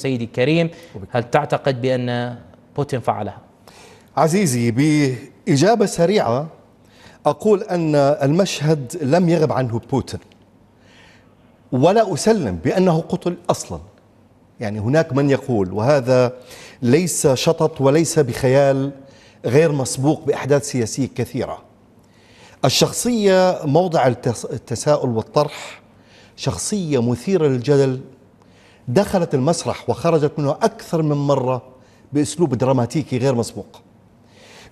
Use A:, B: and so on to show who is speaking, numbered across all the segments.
A: سيدي الكريم هل تعتقد بأن بوتين فعلها؟ عزيزي بإجابة سريعة أقول أن المشهد لم يغب عنه بوتين ولا أسلم بأنه قتل أصلا يعني هناك من يقول وهذا ليس شطط وليس بخيال غير مسبوق بأحداث سياسية كثيرة الشخصية موضع التساؤل والطرح شخصية مثيرة للجدل دخلت المسرح وخرجت منه أكثر من مرة بأسلوب دراماتيكي غير مسبوق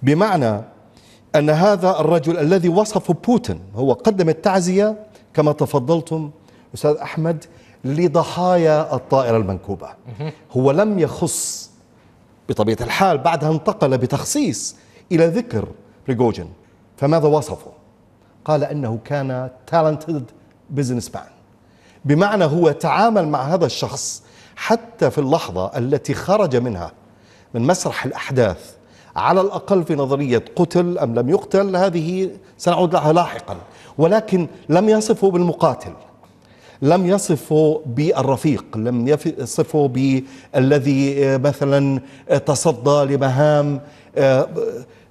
A: بمعنى أن هذا الرجل الذي وصفه بوتين هو قدم التعزية كما تفضلتم أستاذ أحمد لضحايا الطائرة المنكوبة هو لم يخص بطبيعة الحال بعدها انتقل بتخصيص إلى ذكر بريغوجين فماذا وصفه؟ قال أنه كان تالنتد بزنس مان بمعنى هو تعامل مع هذا الشخص حتى في اللحظة التي خرج منها من مسرح الأحداث على الأقل في نظرية قتل أم لم يقتل هذه سنعود لها لاحقا ولكن لم يصفه بالمقاتل لم يصفه بالرفيق لم يصفه بالذي مثلا تصدى لمهام آه،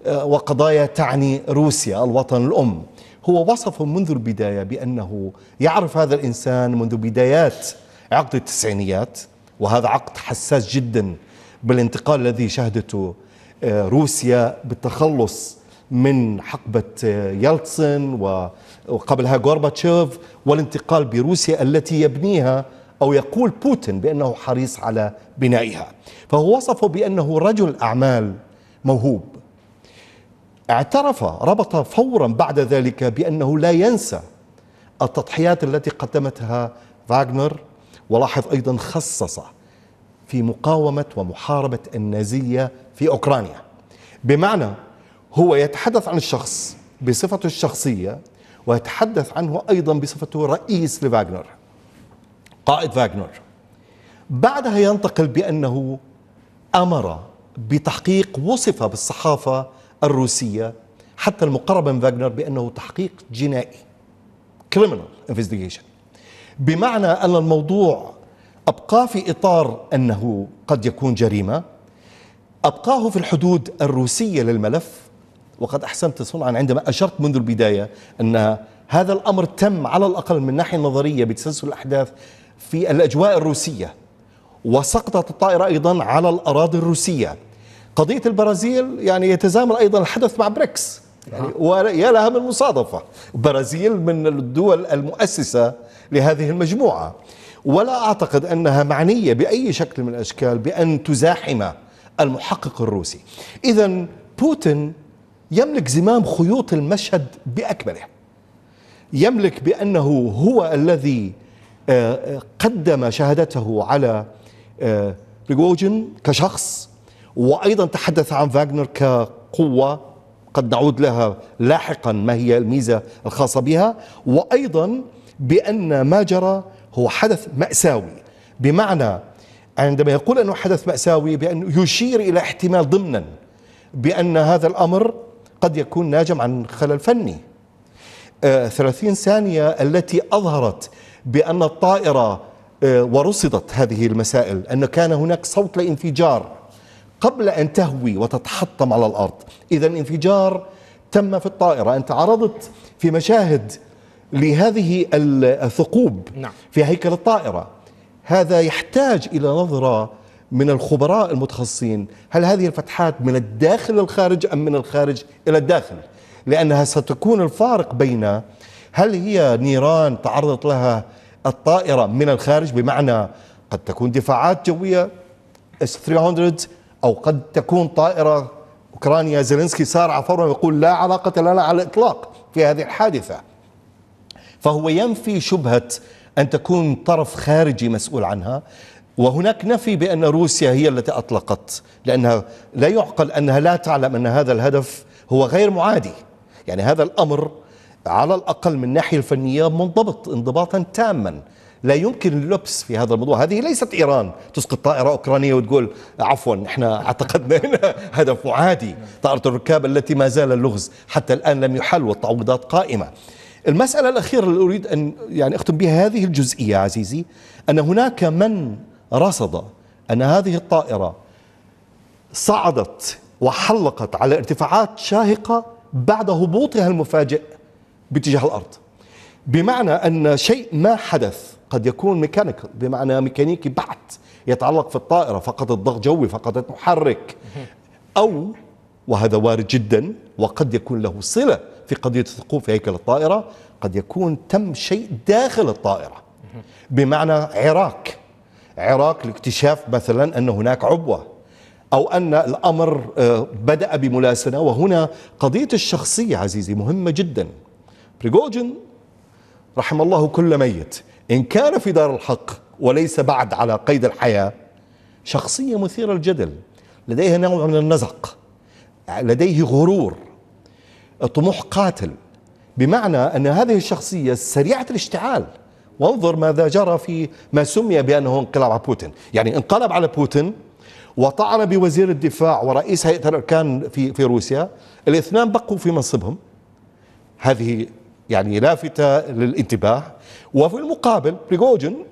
A: آه، وقضايا تعني روسيا الوطن الأم هو وصفه منذ البداية بأنه يعرف هذا الإنسان منذ بدايات عقد التسعينيات وهذا عقد حساس جدا بالانتقال الذي شهدته آه، روسيا بالتخلص من حقبة آه، يلتسن وقبلها غورباتشوف والانتقال بروسيا التي يبنيها أو يقول بوتين بأنه حريص على بنائها فهو وصفه بأنه رجل أعمال موهوب اعترف ربط فورا بعد ذلك بأنه لا ينسى التضحيات التي قدمتها فاغنر ولاحظ أيضا خصص في مقاومة ومحاربة النازية في أوكرانيا بمعنى هو يتحدث عن الشخص بصفته الشخصية ويتحدث عنه أيضا بصفته رئيس لفاغنر قائد فاغنر بعدها ينتقل بأنه أمر بتحقيق وصف بالصحافة الروسية حتى المقربة من فاغنر بأنه تحقيق جنائي criminal investigation بمعنى أن الموضوع أبقاه في إطار أنه قد يكون جريمة أبقاه في الحدود الروسية للملف وقد أحسنت صنعا عندما أشرت منذ البداية أن هذا الأمر تم على الأقل من الناحية النظرية بتسلسل الأحداث في الأجواء الروسية وسقطت الطائرة أيضا على الأراضي الروسية قضية البرازيل يعني يتزامن أيضا الحدث مع بريكس يعني ويا لها من مصادفة برازيل من الدول المؤسسة لهذه المجموعة ولا أعتقد أنها معنية بأي شكل من الأشكال بأن تزاحم المحقق الروسي إذا بوتين يملك زمام خيوط المشهد بأكمله يملك بأنه هو الذي آه، آه، قدم شهادته على بريغوجين آه، كشخص وأيضا تحدث عن فاغنر كقوة قد نعود لها لاحقا ما هي الميزة الخاصة بها وأيضا بأن ما جرى هو حدث مأساوي بمعنى عندما يقول أنه حدث مأساوي بأنه يشير إلى احتمال ضمنا بأن هذا الأمر قد يكون ناجم عن خلل فني آه 30 ثانية التي أظهرت بأن الطائرة آه ورصدت هذه المسائل أن كان هناك صوت لانفجار قبل أن تهوي وتتحطم على الأرض إذا انفجار تم في الطائرة أنت عرضت في مشاهد لهذه الثقوب نعم. في هيكل الطائرة هذا يحتاج إلى نظرة من الخبراء المتخصصين هل هذه الفتحات من الداخل للخارج أم من الخارج إلى الداخل لأنها ستكون الفارق بين هل هي نيران تعرضت لها الطائرة من الخارج بمعنى قد تكون دفاعات جويه اس S-300 أو قد تكون طائرة أوكرانيا زيلينسكي سارع فورا ويقول لا علاقة لنا على الإطلاق في هذه الحادثة فهو ينفي شبهة أن تكون طرف خارجي مسؤول عنها وهناك نفي بأن روسيا هي التي أطلقت لأنها لا يعقل أنها لا تعلم أن هذا الهدف هو غير معادي يعني هذا الأمر على الأقل من الناحية الفنية منضبط انضباطا تاما لا يمكن اللبس في هذا الموضوع هذه ليست إيران تسقط طائرة أوكرانية وتقول عفوا احنا اعتقدنا هنا هدف معادي طائرة الركاب التي ما زال اللغز حتى الآن لم يحل والتعويضات قائمة المسألة الأخيرة اللي أريد أن يعني أختم بها هذه الجزئية عزيزي أن هناك من رصد أن هذه الطائرة صعدت وحلقت على ارتفاعات شاهقة بعد هبوطها المفاجئ باتجاه الأرض بمعنى أن شيء ما حدث قد يكون ميكانيكال بمعنى ميكانيكي بحت يتعلق في الطائرة فقط الضغط جوي فقط محرك أو وهذا وارد جدا وقد يكون له صلة في قضية الثقوب في هيكل الطائرة قد يكون تم شيء داخل الطائرة بمعنى عراك عراك لاكتشاف مثلا أن هناك عبوة أو أن الأمر آه، بدأ بملاسنة وهنا قضية الشخصية عزيزي مهمة جدا بريغوجين رحم الله كل ميت إن كان في دار الحق وليس بعد على قيد الحياة شخصية مثيرة للجدل لديها نوع من النزق لديه غرور طموح قاتل بمعنى أن هذه الشخصية سريعة الاشتعال وانظر ماذا جرى في ما سمي بأنه انقلاب على بوتين يعني انقلب على بوتين وطعن بوزير الدفاع ورئيس هيئة الأركان في, في روسيا الاثنان بقوا في منصبهم هذه يعني لافتة للانتباه وفي المقابل بريغوجين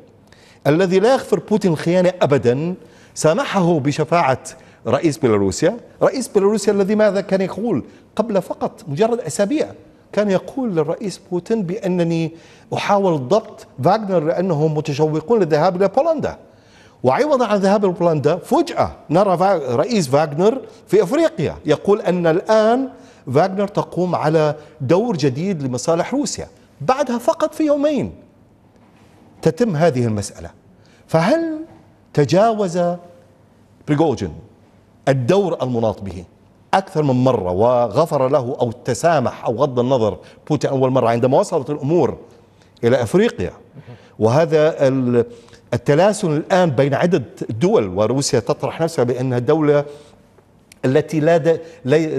A: الذي لا يغفر بوتين الخيانة أبدا سامحه بشفاعة رئيس بيلاروسيا رئيس بيلاروسيا الذي ماذا كان يقول قبل فقط مجرد أسابيع كان يقول للرئيس بوتين بأنني أحاول ضبط فاغنر لأنهم متشوقون للذهاب إلى بولندا وعوضا عن ذهاب بولندا فجأة نرى رئيس فاغنر في أفريقيا يقول أن الآن فاغنر تقوم على دور جديد لمصالح روسيا بعدها فقط في يومين تتم هذه المسألة فهل تجاوز بريغوجين الدور المناط به أكثر من مرة وغفر له أو تسامح أو غض النظر بوتين أول مرة عندما وصلت الأمور إلى أفريقيا وهذا التلاسن الآن بين عدة دول وروسيا تطرح نفسها بأنها دولة التي لا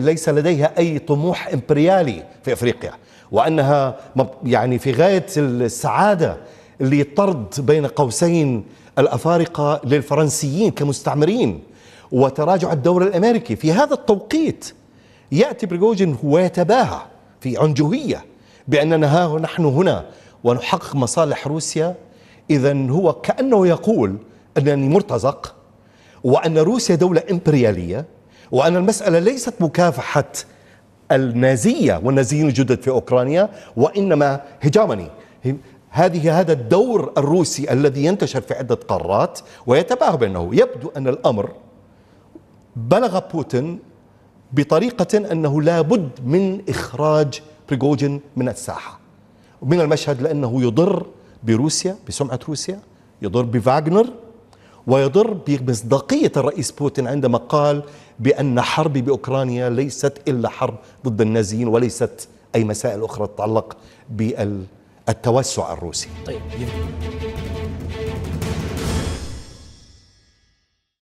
A: ليس لديها أي طموح إمبريالي في أفريقيا وأنها يعني في غاية السعادة لطرد بين قوسين الأفارقة للفرنسيين كمستعمرين وتراجع الدور الأمريكي في هذا التوقيت يأتي بريغوجين ويتباهى في عنجهية بأننا ها نحن هنا ونحقق مصالح روسيا إذا هو كأنه يقول أنني مرتزق وأن روسيا دولة إمبريالية وأن المسألة ليست مكافحة النازية والنازيين الجدد في أوكرانيا وإنما هجامني هذه هذا الدور الروسي الذي ينتشر في عدة قارات ويتباهى بأنه يبدو أن الأمر بلغ بوتين بطريقة أنه لابد من إخراج بريغوجين من الساحة من المشهد لأنه يضر بروسيا بسمعة روسيا يضر بفاغنر ويضر بمصداقية الرئيس بوتين عندما قال بأن حربي بأوكرانيا ليست إلا حرب ضد النازيين وليست أي مسائل أخرى تتعلق بالتوسع الروسي طيب.